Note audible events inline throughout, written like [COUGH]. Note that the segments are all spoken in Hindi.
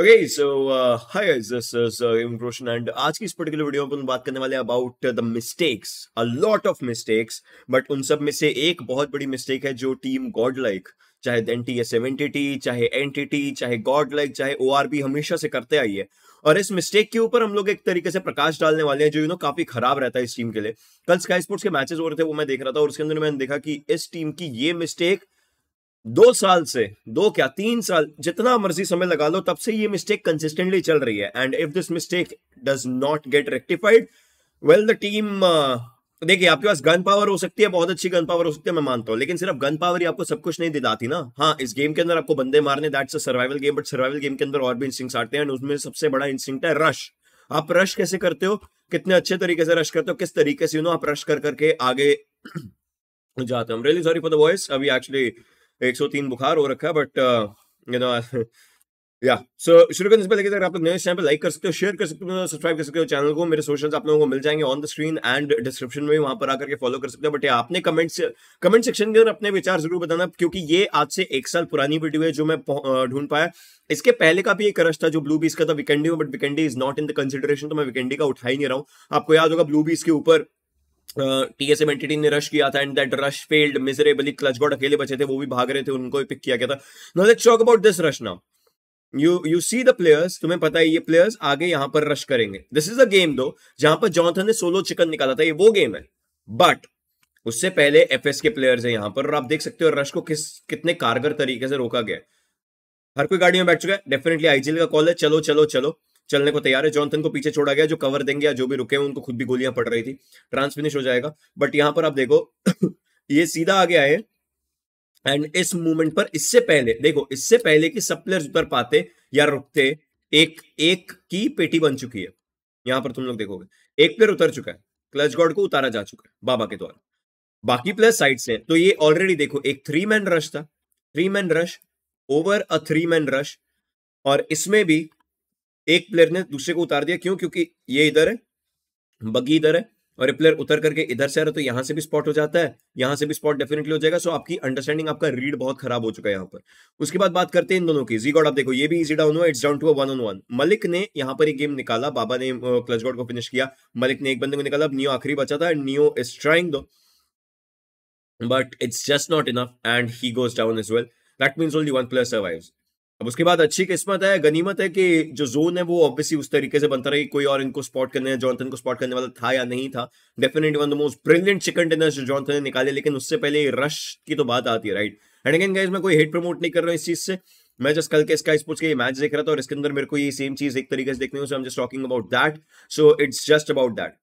okay so hi this is M and आज की इस पर्टिकुलर वीडियो में अपन बात करने वाले about the mistakes a lot of mistakes but उन सब में से एक बहुत बड़ी मिस्टेक है जो टीम गॉड लाइक चाहे एन टी एस एम चाहे एन चाहे गॉड लाइक चाहे ओ हमेशा से करते आई है और इस मिस्टेक के ऊपर हम लोग एक तरीके से प्रकाश डालने वाले हैं जो यू नो काफी खराब रहता है इस टीम के लिए कल स्काई स्पोर्ट्स के मैचेस हो रहे थे वो मैं देख रहा था और उसके अंदर मैंने देखा कि इस टीम की ये मिस्टेक दो साल से दो क्या तीन साल जितना मर्जी समय लगा लो तब से ये मिस्टेक कंसिस्टेंटली चल रही है and if this mistake does not get rectified well the team देखिए आपके पास गन पावर हो सकती है बहुत अच्छी गन पावर हो सकती है मैं मानता हूं लेकिन सिर्फ गन पावर ही आपको सब कुछ नहीं दिलाती ना हाँ इस गेम के अंदर आपको बंदे मारने that's a survival game but survival game के अंदर और भी इंस्टिंग्स आते हैं उसमें सबसे बड़ा इंस्टिंग है रश आप रश कैसे करते हो कितने अच्छे तरीके से रश करते हो किस तरीके से यू नो आप रश कर करके आगे [CLEARS THROAT] जाते हो really sorry for the voice अभी एक्चुअली 103 बुखार हो रखा है बट यू नो या सो शुरू करने से पहले अगर आप लोग न्यूज चैनल पर लाइक कर सकते हो शेयर कर सकते हो सब्सक्राइब कर सकते हो चैनल को मेरे सोशल आप लोगों को मिल जाएंगे on the screen and description में वहां पर आकर के फॉलो कर सकते हो बट आपने कमेंट कमेंट सेक्शन के अंदर अपने विचार जरूर बताना क्योंकि ये आज से एक साल पुरानी वीडियो है जो मैं uh, ढूंढ पाया इसके पहले का भी एक रश था जो ब्लू बीस का था विकेंडी में but Vikendi is not in the consideration तो मैं विकेंडी का उठा ही नहीं रहा हूँ आपको याद होगा ब्लू बीस के ऊपर टीएसएम एंटिटी ने रश किया था and that rush failed miserably clutch god अकेले बचे थे वो भी भाग रहे थे उनको भी पिक किया गया था no let's talk about this rush now you you see the players तुम्हें पता है ये प्लेयर्स आगे यहां पर रश करेंगे दिस इज अ गेम दो जहां पर जॉनथन ने सोलो चिकन निकाला था ये वो गेम है बट उससे पहले एफ के प्लेयर्स हैं यहां पर और आप देख सकते हो रश को किस कितने कारगर तरीके से रोका गया हर कोई गाड़ी में बैठ चुका है डेफिनेटली आईजीएल का कॉल है चलो चलो चलो चलने को तैयार है जॉनथन को पीछे छोड़ा गया जो कवर देंगे या जो भी रुके हैं उनको खुद भी गोलियां पड़ रही थी ट्रांस फिनिश हो जाएगा बट यहां पर आप देखो [COUGHS] ये सीधा आगे आए एंड इस मूवमेंट पर इससे पहले देखो इससे पहले कि सब प्लेयर्स उतर पाते या रुकते एक एक की पेटी बन चुकी है यहां पर तुम लोग देखोगे एक प्लेयर उतर चुका है क्लच गॉड को उतारा जा चुका है बाबा के द्वारा बाकी प्लेयर साइड से तो ये ऑलरेडी देखो एक थ्री मैन रश था three man rush over a three man rush और इसमें भी एक प्लेयर ने दूसरे को उतार दिया क्यों क्योंकि ये इधर है बगी इधर है और ये प्लेयर उतर करके इधर से आ रहा तो यहां से भी स्पॉट हो जाता है यहां से भी स्पॉट डेफिनेटली हो जाएगा सो आपकी अंडरस्टैंडिंग आपका रीड बहुत खराब हो चुका है यहां पर उसके बाद बात करते हैं इन दोनों की जी गॉड आप देखो ये भी इजी डाउन हुआ it's down to one on one Malik ने यहां पर एक गेम निकाला बाबा ने क्लच गॉड को फिनिश किया मलिक ने एक बंदे को निकाला अब नियो आखिरी बचा था Neo is trying to but it's just not enough and he goes down is well that means only one player survives अब उसके बाद अच्छी किस्मत है गनीमत है कि जो जोन है वो ऑब्वियसली उस तरीके से बनता रही कोई और इनको स्पॉट करने जॉनथन को स्पॉट करने वाला था या नहीं था definitely one the most brilliant chicken dinner जो जॉनथन ने निकाले लेकिन उससे पहले रश की तो बात आती है राइट एंड अगेन गाइज मैं कोई हेट प्रमोट नहीं कर रहा हूँ इस चीज से मैं जस्ट कल के स्काई स्पोर्ट्स के मैच देख रहा था और इसके अंदर मेरे को ये सेम चीज एक तरीके से देखने just talking about that so it's just about that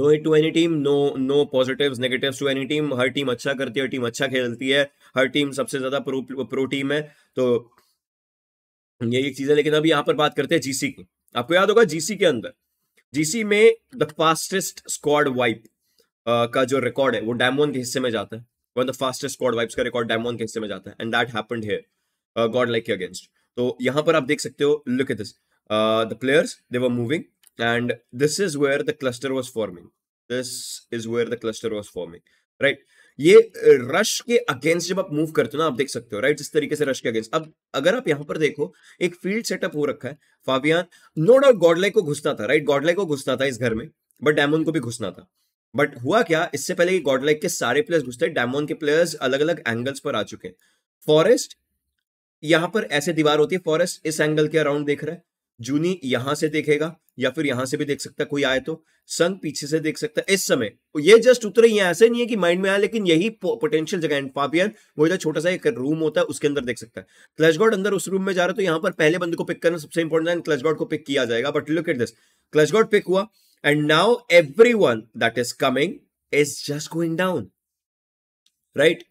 no hit to any team no no positive negative to any team हर टीम अच्छा करती है हर टीम अच्छा खेलती है हर टीम सबसे ज्यादा प्रो प्रो टीम है तो ये एक चीज है लेकिन अब यहां पर बात करते हैं जीसी की आपको याद होगा जीसी के अंदर जीसी में द फास्टेस्ट स्क्वाड वाइप का जो रिकॉर्ड है वो डायमोन के हिस्से में जाता है one the fastest squad wipes का रिकॉर्ड डायमोन के हिस्से में जाता है and that happened here god like के अगेंस्ट तो यहां पर आप देख सकते हो look at this the players they were moving and this is where the cluster was forming this is where the cluster was forming right ये रश के अगेंस्ट जब आप मूव करते हो ना आप देख सकते हो राइट इस तरीके से रश के अगेंस्ट अब अगर आप यहां पर देखो एक फील्ड सेटअप हो रखा है फाबियान नो डाउट गॉडलाइक को घुसना था राइट गॉडलाइक को घुसना था इस घर में बट डायमोन को भी घुसना था बट हुआ क्या इससे पहले कि गॉडलाइक के सारे प्लेयर्स घुसते डायमोन के प्लेयर्स अलग अलग एंगल्स पर आ चुके हैं फॉरेस्ट यहां पर ऐसे दीवार होती है फॉरेस्ट इस एंगल के अराउंड देख रहा है जूनी यहां से देखेगा या फिर यहां से भी देख सकता है कोई आए तो सन पीछे से देख सकता है इस समय ये जस्ट उतरे ही ऐसे नहीं है कि माइंड में आया लेकिन यही पोटेंशियल जगह एंड पापियन वो इधर छोटा सा एक रूम होता है उसके अंदर देख सकता है क्लच गॉड अंदर उस रूम में जा रहा है तो यहां पर पहले बंद को पिक करना सबसे इंपॉर्टेंट है क्लच गॉड को पिक किया जाएगा but look at this clutch god pick हुआ and now everyone that is coming is just going down right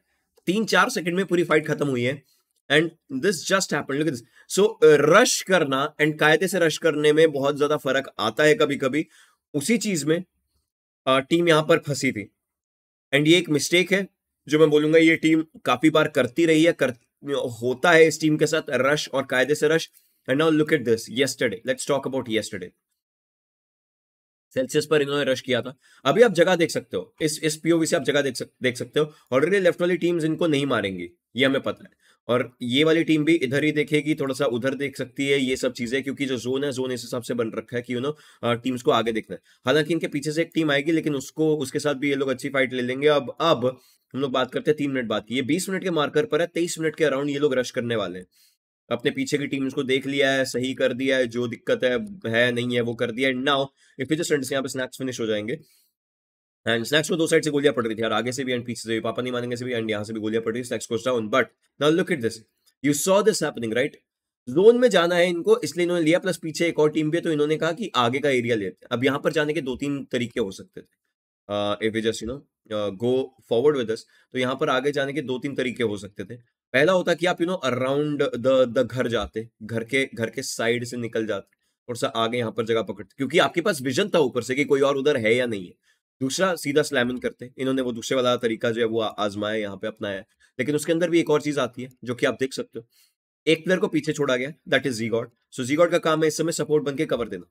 तीन चार सेकंड में पूरी फाइट खत्म हुई है and this just happen look this so rush करना एंड कायदे से रश करने में बहुत ज्यादा फर्क आता है कभी कभी उसी चीज में टीम uh, यहां पर फंसी थी एंड ये एक मिस्टेक है जो मैं बोलूंगा ये टीम काफी बार करती रही है कर, होता है इस टीम के साथ रश और कायदे से rush and now look at this yesterday let's talk about yesterday Celsius पर इन्होंने रश किया था अभी आप जगह देख सकते हो इस इस पीओवी से आप जगह देख सक, देख सकते हो ऑलरेडी लेफ्ट वाली टीम्स इनको नहीं मारेंगी ये हमें पता है और ये वाली टीम भी इधर ही देखेगी थोड़ा सा उधर देख सकती है ये सब चीजें क्योंकि जो जोन है जोन इस हिसाब से बन रखा है कि यू नो टीम्स को आगे देखना है हालांकि इनके पीछे से एक टीम आएगी लेकिन उसको उसके साथ भी ये लोग अच्छी फाइट ले लेंगे अब अब हम लोग बात करते हैं तीन मिनट बाद की ये बीस मिनट के मार्कर पर है तेईस मिनट के अराउंड ये लोग रश करने वाले हैं अपने पीछे की टीम्स को देख लिया है सही कर दिया है जो दिक्कत है है नहीं है वो कर दिया है नाउ इफ यू जस्ट यहाँ पे स्नैक्स फिनिश हो जाएंगे एंड स्नैक्स को दो साइड से गोलियां पड़ रही थी यार आगे से भी एंड पीछे से भी पापा नहीं मानेंगे से भी एंड यहाँ से भी गोलियां पड़ रही snacks goes down but now look it this you saw this happening right zone में जाना है इनको इसलिए इन्होंने लिया प्लस पीछे एक और टीम भी है तो इन्होंने कहा कि आगे का एरिया लेते हैं अब यहाँ पर जाने के दो तीन तरीके हो सकते थे if you just you know go forward with this तो यहाँ पर आगे जाने के दो तीन तरीके हो सकते थे पहला होता कि आप you know around the the घर जाते घर के घर के साइड से निकल जाते और सा आगे यहाँ पर जगह पकड़ते क्योंकि आपके पास विजन था ऊपर से कि कोई और उधर है या नहीं है दूसरा सीधा स्लैमिन करते हैं इन्होंने वो दूसरे वाला तरीका जो है वो आजमाया यहाँ पे अपनाया लेकिन उसके अंदर भी एक और चीज आती है जो कि आप देख सकते हो एक प्लेयर को पीछे छोड़ा गया that is G god so G god का काम है इस समय सपोर्ट बनकर कवर देना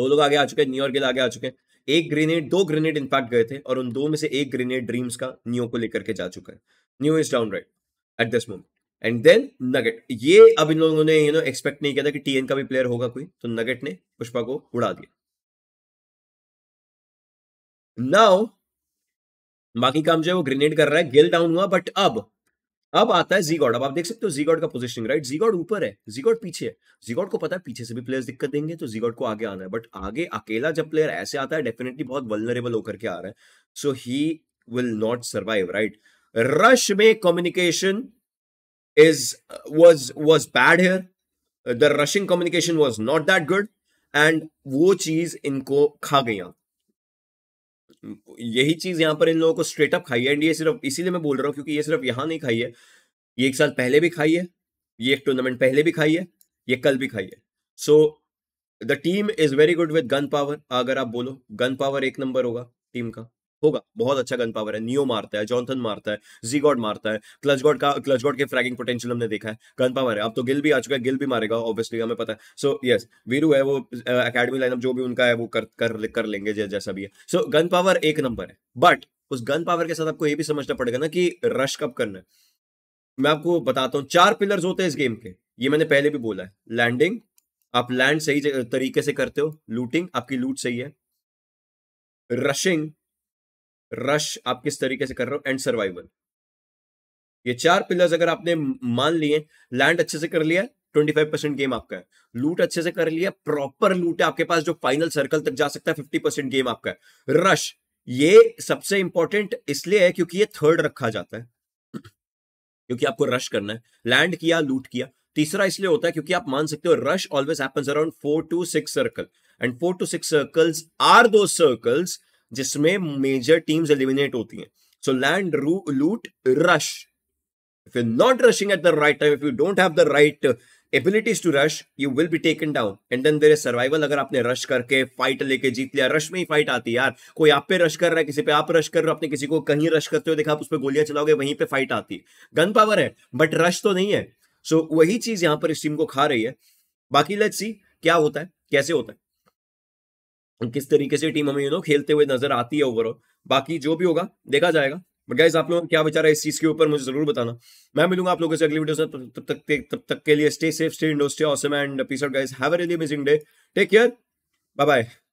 दो लोग आगे आ चुके हैं न्यू गिल आगे आ चुके हैं एक ग्रेनेड दो ग्रेनेड इनफैक्ट गए थे और उन दो में से एक ग्रेनेड ड्रीम्स का न्यू को लेकर के जा चुका है new is down right at this moment and then nugget ये अब इन लोगों ने यू नो एक्सपेक्ट नहीं किया था कि टीएन का भी प्लेयर होगा कोई तो नगेट ने पुष्पा को उड़ा दिया नाउ बाकी काम जो है वो ग्रेनेड कर रहा है गिल डाउन हुआ बट अब अब आता है जीगॉड अब आप देख सकते हो जीगॉड का पोजीशनिंग राइट जीगॉड ऊपर है जीगॉड पीछे है जीगॉड को पता है पीछे से भी प्लेयर्स दिक्कत देंगे तो जीगॉड को आगे आना है बट आगे अकेला जब प्लेयर ऐसे आता है डेफिनेटली बहुत वल्नरेबल होकर के आ रहा है so he will not survive right rush में communication is was was bad here the rushing communication was not that good and वो चीज इनको खा गई यही चीज यहाँ पर इन लोगों को स्ट्रेट अप खाई है एंड ये सिर्फ इसीलिए मैं बोल रहा हूँ क्योंकि ये सिर्फ यहाँ नहीं खाई है ये एक साल पहले भी खाई है ये एक टूर्नामेंट पहले भी खाई है ये कल भी खाई है so the team is very good with gun power अगर आप बोलो गन पावर एक नंबर होगा टीम का होगा बहुत अच्छा गन पावर है नियो मारता है जॉनथन मारता है जीगॉड मारता है क्लच गॉड का क्लच गॉड के फ्रैगिंग पोटेंशियल हमने देखा है गन पावर है अब तो गिल भी आ चुका है गिल भी मारेगा ऑब्वियसली हमें पता है सो यस वीरू है वो अकेडमी लाइनअप जो भी उनका है वो कर कर, कर लेंगे जैसा भी है सो so, गन पावर एक नंबर है बट उस गन पावर के साथ आपको ये भी समझना पड़ेगा ना कि रश कब करना है मैं आपको बताता हूँ चार पिलर्स होते हैं इस गेम के ये मैंने पहले भी बोला है लैंडिंग आप लैंड सही तरीके से करते हो लूटिंग आपकी लूट सही है रशिंग रश आप किस तरीके से कर रहे हो एंड सर्वाइवल ये चार पिलर्स अगर आपने मान लिए लैंड अच्छे से कर लिया ट्वेंटी परसेंट गेम आपका है लूट अच्छे से कर लिया प्रॉपर लूट है आपके पास जो फाइनल सर्कल तक जा सकता है 50 परसेंट गेम आपका है रश ये सबसे इंपॉर्टेंट इसलिए है क्योंकि ये थर्ड रखा जाता है [CLEARS THROAT] क्योंकि आपको रश करना है लैंड किया लूट किया तीसरा इसलिए होता है क्योंकि आप मान सकते हो rush always happens around four to six circle and four to six circles are दो सर्कल्स जिसमें मेजर टीम्स एलिमिनेट होती हैं so land loot rush if you not rushing at the right time if you don't have the right abilities to rush you will be taken down and then their survival अगर आपने रश करके फाइट लेके जीत लिया रश में ही फाइट आती है यार कोई आप पे रश कर रहा है किसी पे आप रश कर रहे हो आपने किसी को कहीं रश करते हो देखा आप उस पर गोलियां चलाओगे वहीं पे फाइट आती है गन पावर है बट रश तो नहीं है सो so, वही चीज यहां पर इस टीम को खा रही है बाकी लेट्स सी क्या होता है कैसे होता है किस तरीके से टीम हमें यू नो खेलते हुए नजर आती है ओवरऑल बाकी जो भी होगा देखा जाएगा बट गाइज आप लोगों क्या विचार है इस चीज के ऊपर मुझे जरूर बताना मैं मिलूंगा आप लोगों से अगली वीडियो से तब तक तब तक के लिए stay safe stay indoor stay awesome and peace guys have a really amazing day take care bye bye